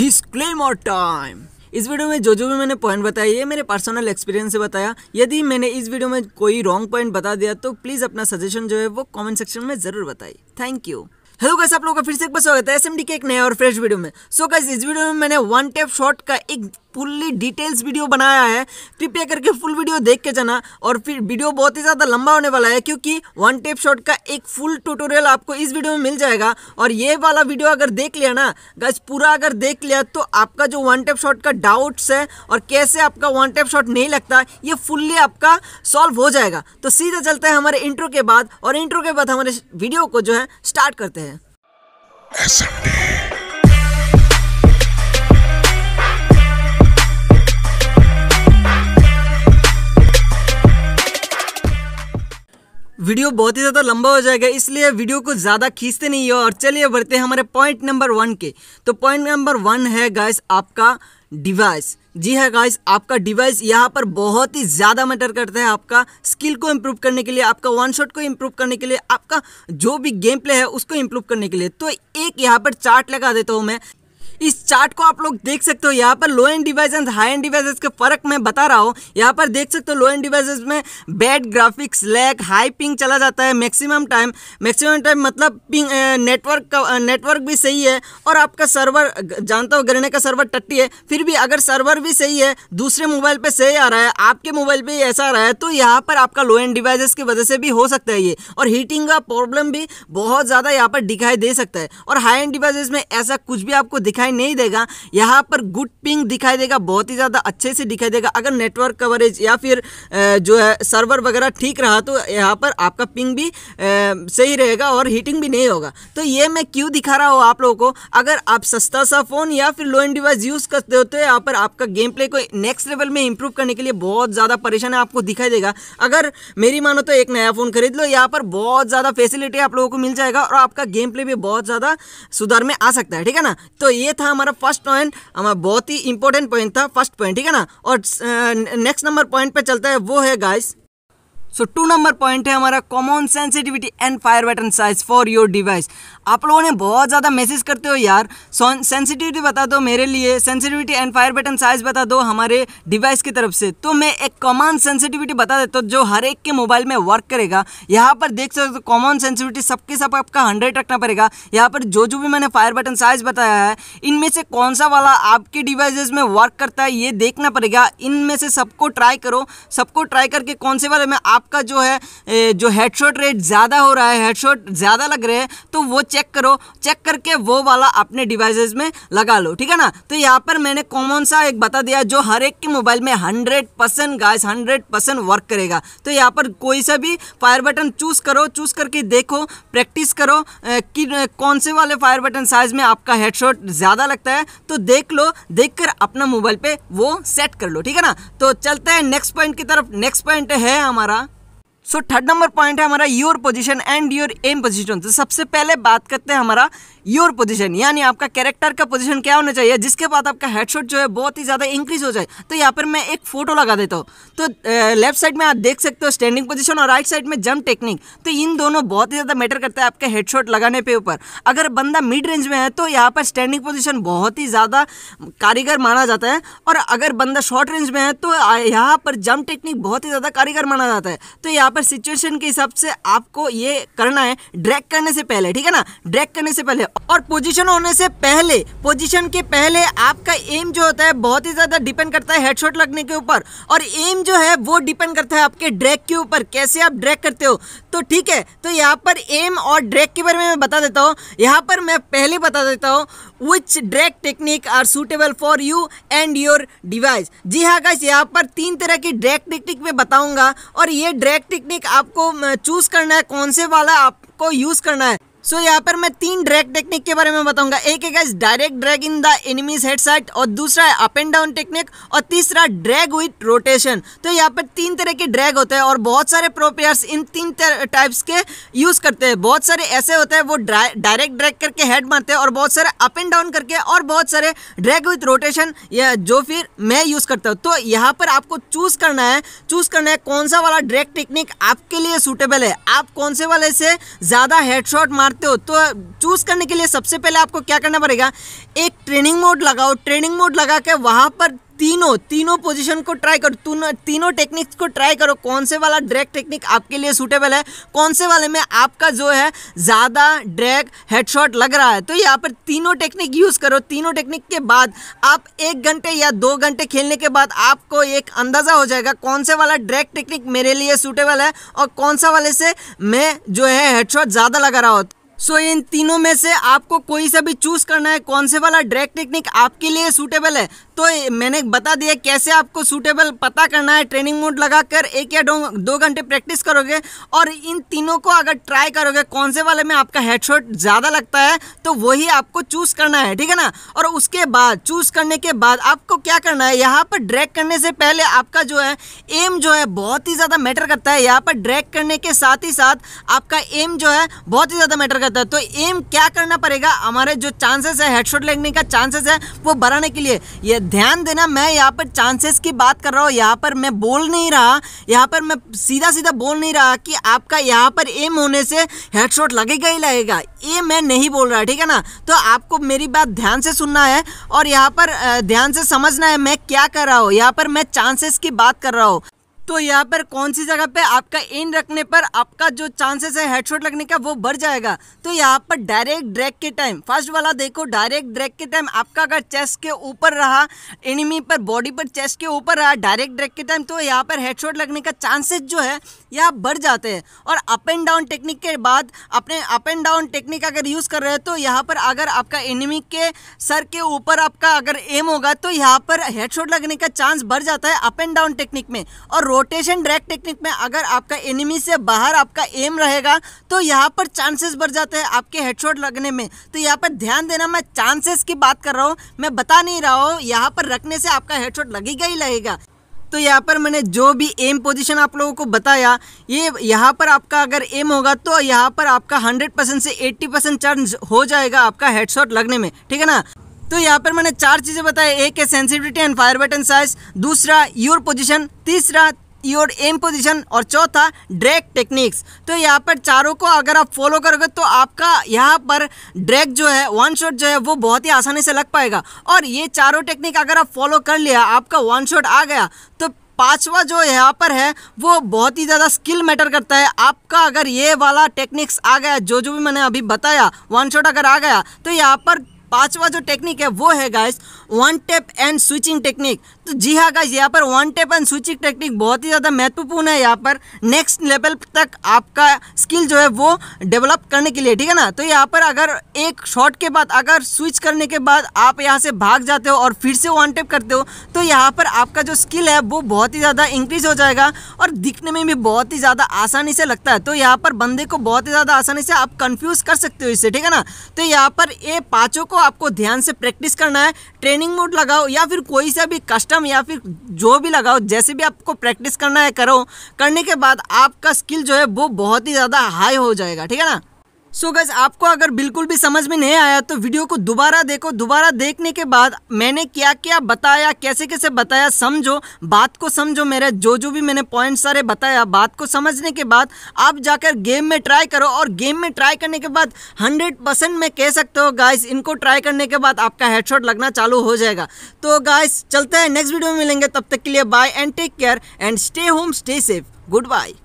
disclaimer time इस video में जो जो भी मैंने पॉइंट बताया ये मेरे पर्सनल एक्सपीरियंस से बताया यदि मैंने इस वीडियो में कोई रॉन्ग पॉइंट बता दिया तो प्लीज़ अपना सजेशन जो है वो कमेंट सेक्शन में ज़रूर बताइए थैंक यू हेलो कैसे आप लोगों का फिर से एक बार स्वागत है एसएमडी के एक नया और फ्रेश वीडियो में सो so, इस वीडियो में मैंने वन टैप शॉट का एक फुल्ली डिटेल्स वीडियो बनाया है कृपया करके फुल वीडियो देख के जाना और फिर वीडियो बहुत ही ज़्यादा लंबा होने वाला है क्योंकि वन टेप शॉट का एक फुल ट्यूटोरियल आपको इस वीडियो में मिल जाएगा और ये वाला वीडियो अगर देख लिया ना गज पूरा अगर देख लिया तो आपका जो वन टेप शॉट का डाउट्स है और कैसे आपका वन टेप शॉट नहीं लगता ये फुल्ली आपका सॉल्व हो जाएगा तो सीधे चलते हैं हमारे इंट्रो के बाद और इंट्रो के बाद हमारे वीडियो को जो है स्टार्ट करते हैं वीडियो बहुत ही ज़्यादा लंबा हो जाएगा इसलिए वीडियो को ज़्यादा खींचते नहीं हो और चलिए बढ़ते हैं हमारे पॉइंट नंबर वन के तो पॉइंट नंबर वन है गाइस आपका डिवाइस जी है हाँ गाइस आपका डिवाइस यहाँ पर बहुत ही ज़्यादा मैटर करता है आपका स्किल को इम्प्रूव करने के लिए आपका वन शॉट को इम्प्रूव करने के लिए आपका जो भी गेम प्ले है उसको इम्प्रूव करने के लिए तो एक यहाँ पर चार्ट लगा देता हूँ मैं इस चार्ट को आप लोग देख सकते हो यहाँ पर low end devices high end devices के फर्क मैं बता रहा हूँ यहाँ पर देख सकते हो लो एंड डिवाइजेस में bad graphics lag high ping चला जाता है मैक्सिमम टाइम मैक्सिमम टाइम मतलब पिंग नेटवर्क का नेटवर्क भी सही है और आपका सर्वर जानता हो गिरने का सर्वर टट्टी है फिर भी अगर सर्वर भी सही है दूसरे मोबाइल पर सही आ रहा है आपके मोबाइल पर ऐसा आ रहा है तो यहाँ पर आपका लो एंड डिवाइजेस की वजह से भी हो सकता है ये और हीटिंग का प्रॉब्लम भी बहुत ज़्यादा यहाँ पर दिखाई दे सकता है और हाई एंड डिवाइजेस में ऐसा कुछ भी आपको दिखाई दिखाई नहीं देगा यहाँ पर गुड पिंग दिखाई देगा बहुत ही ज़्यादा अच्छे से दिखाई देगा अगर नेटवर्क कवरेज या फिर जो है सर्वर वगैरह ठीक रहा तो यहाँ पर आपका पिंग भी सही रहेगा और हीटिंग भी नहीं होगा तो ये मैं क्यों दिखा रहा हूँ आप लोगों को अगर आप सस्ता सा फ़ोन या फिर लो एंड डिवाइस यूज़ करते हो तो यहाँ पर आपका गेम प्ले को नेक्स्ट लेवल में इंप्रूव करने के लिए बहुत ज़्यादा परेशान आपको दिखाई देगा अगर मेरी मानो तो एक नया फ़ोन खरीद लो यहाँ पर बहुत ज़्यादा फैसिलिटी आप लोगों को मिल जाएगा और आपका गेम प्ले भी बहुत ज़्यादा सुधार में आ सकता है ठीक है ना तो ये था हमारा फर्स्ट पॉइंट हमारा बहुत ही इंपॉर्टेंट पॉइंट था फर्स्ट पॉइंट ठीक है ना और नेक्स्ट नंबर पॉइंट पे चलता है वो है guys so two number point है हमारा common sensitivity and fire button size for your device आप लोगों ने बहुत ज़्यादा मैसेज करते हो यार सेंसिटिविटी बता दो मेरे लिए sensitivity and fire button size बता दो हमारे डिवाइस की तरफ से तो मैं एक कॉमन सेंसिटिविटी बता देता हूँ जो हर एक के मोबाइल में वर्क करेगा यहाँ पर देख सकते हो कॉमन तो सेंसिटिविटी सबके सब आपका हंड्रेड रखना पड़ेगा यहाँ पर जो जो भी मैंने फायर बटन साइज़ बताया है इनमें से कौन सा वाला आपके डिवाइस में वर्क करता है ये देखना पड़ेगा इनमें से सबको ट्राई करो सबको ट्राई करके कौन से वाले में आपका जो है जो हेडशॉट रेट ज़्यादा हो रहा है हेडशॉट ज़्यादा लग रहे हैं तो वो चेक करो चेक करके वो वाला अपने डिवाइसेज में लगा लो ठीक है ना तो यहाँ पर मैंने कॉमन सा एक बता दिया जो हर एक के मोबाइल में hundred percent guys hundred percent work करेगा तो यहाँ पर कोई सा भी फायर बटन चूज करो चूज करके देखो प्रैक्टिस करो कि कौन से वाले फायर बटन साइज में आपका हेडशॉट ज़्यादा लगता है तो देख लो देख कर अपना मोबाइल पे वो सेट कर लो ठीक है ना तो चलते हैं नेक्स्ट पॉइंट की तरफ नेक्स्ट पॉइंट है हमारा सो थर्ड नंबर पॉइंट है हमारा your position and your aim position तो सबसे पहले बात करते हैं हमारा योर पोजीशन यानी आपका कैरेक्टर का पोजीशन क्या होना चाहिए जिसके बाद आपका हेडशॉट जो है बहुत ही ज़्यादा इंक्रीज हो जाए तो यहाँ पर मैं एक फ़ोटो लगा देता हूँ तो लेफ्ट साइड में आप देख सकते हो स्टैंडिंग पोजिशन और राइट साइड में जंप टेक्निक तो इन दोनों बहुत ही ज़्यादा मैटर करता है आपके हेडशॉट लगाने पे ऊपर अगर बंदा मिड रेंज में है तो यहाँ पर स्टैंडिंग पोजिशन बहुत ही ज़्यादा कारीगर माना जाता है और अगर बंदा शॉर्ट रेंज में है तो यहाँ पर जंप टेक्निक बहुत ही ज़्यादा कारीगर माना जाता है तो यहाँ यहाँ पर सिचुएशन के हिसाब से आपको ये करना है ड्रैग करने से पहले ठीक है ना ड्रैग करने से पहले और पोजीशन होने से पहले पोजीशन के पहले आपका एम जो होता है बहुत ही ज़्यादा डिपेंड करता है हेडशॉट लगने के ऊपर और एम जो है वो डिपेंड करता है आपके ड्रैग के ऊपर कैसे आप ड्रैग करते हो तो ठीक है तो यहाँ पर एम और ड्रैग के बारे में मैं बता देता हूँ यहाँ पर मैं पहले बता देता हूँ which drag technique are suitable for you and your device जी हाँ गाइस यहाँ पर तीन तरह की ड्रैग टेक्निक मैं बताऊंगा और ये ड्रैग टेक्निक टेक्निक आपको चूज करना है कौन से वाला आपको यूज करना है सो so, यहाँ पर मैं तीन ड्रैग टेक्निक के बारे में बताऊंगा एक है direct drag in the enemies head side और दूसरा है अप एंड डाउन टेक्निक और तीसरा ड्रैग विथ रोटेशन तो यहाँ पर तीन तरह के ड्रैग होते हैं और बहुत सारे प्रो प्लेयर्स इन तीन टाइप्स के यूज़ करते हैं बहुत सारे ऐसे होते हैं वो डायरेक्ट ड्रैग करके हेड मारते हैं और बहुत सारे अप एंड डाउन करके और बहुत सारे ड्रैग विथ रोटेशन या जो फिर मैं यूज़ करता हूँ तो यहाँ पर आपको चूज़ करना है चूज़ करना है कौन सा वाला ड्रैग टेक्निक आपके लिए सूटेबल है आप कौन से वाले से ज़्यादा हेड मार करते हो तो चूज़ करने के लिए सबसे पहले आपको क्या करना पड़ेगा एक ट्रेनिंग मोड लगाओ ट्रेनिंग मोड लगा के वहां पर तीनों तीनों पोजीशन को ट्राई करो तीनों टेक्निक्स को ट्राई करो कौन से वाला ड्रैग टेक्निक आपके लिए सूटेबल है कौन से वाले में आपका जो है ज़्यादा ड्रैग हेडशॉट लग रहा है तो यहाँ पर तीनों टेक्निक यूज़ करो तीनों टेक्निक के बाद आप एक घंटे या दो घंटे खेलने के बाद आपको एक अंदाज़ा हो जाएगा कौन से वाला ड्रैग टेक्निक मेरे लिए सूटेबल है और कौन सा वाले से मैं जो है हेडशॉट ज़्यादा लगा रहा हूँ सो इन तीनों में से आपको कोई सा भी चूज़ करना है कौन से वाला ड्रैग टेक्निक आपके लिए सूटेबल है तो मैंने बता दिया कैसे आपको सूटेबल पता करना है ट्रेनिंग मोड लगाकर एक या दो, दो घंटे प्रैक्टिस करोगे और इन तीनों को अगर ट्राई करोगे कौन से वाले में आपका हेडशॉट ज़्यादा लगता है तो वही आपको चूज़ करना है ठीक है ना और उसके बाद चूज़ करने के बाद आपको क्या करना है यहाँ पर ड्रैग करने से पहले आपका जो है एम जो है बहुत ही ज़्यादा मैटर करता है यहाँ पर ड्रैग करने के साथ ही साथ आपका एम जो है बहुत ही ज़्यादा मैटर करता है तो एम क्या करना पड़ेगा हमारे जो चांसेस है हेडशॉट लगने का चांसेस है वो बढ़ाने के लिए ये ध्यान देना मैं यहाँ पर चांसेस की बात कर रहा हूँ यहाँ पर मैं बोल नहीं रहा यहाँ पर मैं सीधा सीधा बोल नहीं रहा कि आपका यहाँ पर एम होने से हेडशॉट लगेगा ही लगेगा ये मैं नहीं बोल रहा ठीक है ना तो आपको मेरी बात ध्यान से सुनना है और यहाँ पर ध्यान से समझना है मैं क्या कर रहा हूँ यहाँ पर मैं चांसेस की बात कर रहा हूँ तो यहाँ पर कौन सी जगह पे आपका इन रखने पर आपका जो चांसेस है हेडशॉट लगने का वो बढ़ जाएगा तो यहाँ पर डायरेक्ट ड्रैग के टाइम फर्स्ट वाला देखो डायरेक्ट ड्रैग के टाइम आपका अगर चेस्ट के ऊपर रहा एनिमी पर बॉडी पर चेस्ट के ऊपर रहा डायरेक्ट ड्रैग के टाइम तो यहाँ पर हेडशॉट लगने का चांसेस जो है या बढ़ जाते हैं और अप एंड डाउन टेक्निक के बाद अपने अप एंड डाउन टेक्निक अगर यूज़ कर रहे हैं तो यहाँ पर अगर आपका एनिमी के सर के ऊपर आपका अगर एम होगा तो यहाँ पर हेडशॉट लगने का चांस बढ़ जाता है अप एंड डाउन टेक्निक में और रोटेशन ड्रैग टेक्निक में अगर आपका एनिमी से बाहर आपका एम रहेगा तो यहाँ पर चांसेस बढ़ जाते हैं आपके हेडशॉट लगने में तो यहाँ पर ध्यान देना मैं चांसेस की बात कर रहा हूँ मैं बता नहीं रहा हूँ यहाँ पर रखने से आपका हेडशॉट लगेगा ही लगेगा तो यहाँ पर मैंने जो भी एम पोजीशन आप लोगों को बताया ये यहाँ पर आपका अगर एम होगा तो यहाँ पर आपका 100 परसेंट से 80 परसेंट चांस हो जाएगा आपका हेडशॉट लगने में ठीक है ना तो यहाँ पर मैंने चार चीज़ें बताई एक है sensitivity and fire button size दूसरा योर पोजीशन तीसरा योर एम पोजीशन और चौथा ड्रैग टेक्निक्स तो यहाँ पर चारों को अगर आप फॉलो करोगे तो आपका यहाँ पर ड्रैग जो है वन शॉट जो है वो बहुत ही आसानी से लग पाएगा और ये चारों टेक्निक अगर आप फॉलो कर लिया आपका वन शॉट आ गया तो पांचवा जो यहाँ पर है वो बहुत ही ज़्यादा स्किल मैटर करता है आपका अगर ये वाला टेक्निक्स आ गया जो जो भी मैंने अभी बताया वन शॉट अगर आ गया तो यहाँ पर पांचवा जो टेक्निक है वो है guys one tap and switching technique तो जी हाँ गाइस यहाँ पर one tap and switching technique बहुत ही ज़्यादा महत्वपूर्ण है यहाँ पर नेक्स्ट लेवल तक आपका स्किल जो है वो डेवलप करने के लिए ठीक है ना तो यहाँ पर अगर एक शॉट के बाद अगर स्विच करने के बाद आप यहाँ से भाग जाते हो और फिर से वन टेप करते हो तो यहाँ पर आपका जो स्किल है वो बहुत ही ज़्यादा इंक्रीज हो जाएगा और दिखने में भी बहुत ही ज़्यादा आसानी से लगता है तो यहाँ पर बंदे को बहुत ही ज़्यादा आसानी से आप कन्फ्यूज़ कर सकते हो इससे ठीक है ना तो यहाँ पर ये पाँचों को आपको ध्यान से प्रैक्टिस करना है ट्रेनिंग मोड लगाओ या फिर कोई सा भी कस्टम या फिर जो भी लगाओ जैसे भी आपको प्रैक्टिस करना है करो करने के बाद आपका स्किल जो है वो बहुत ही ज़्यादा हाई हो जाएगा ठीक है ना सो so गज आपको अगर बिल्कुल भी समझ में नहीं आया तो वीडियो को दोबारा देखो दोबारा देखने के बाद मैंने क्या क्या बताया कैसे कैसे बताया समझो बात को समझो मेरे जो जो भी मैंने पॉइंट सारे बताया बात को समझने के बाद आप जाकर गेम में ट्राई करो और गेम में ट्राई करने के बाद हंड्रेड परसेंट मैं कह सकते हो गाइस इनको ट्राई करने के बाद आपका हेडशॉट लगना चालू हो जाएगा तो गाइस चलते हैं नेक्स्ट वीडियो में मिलेंगे तब तक के लिए bye and take care and stay home stay safe good bye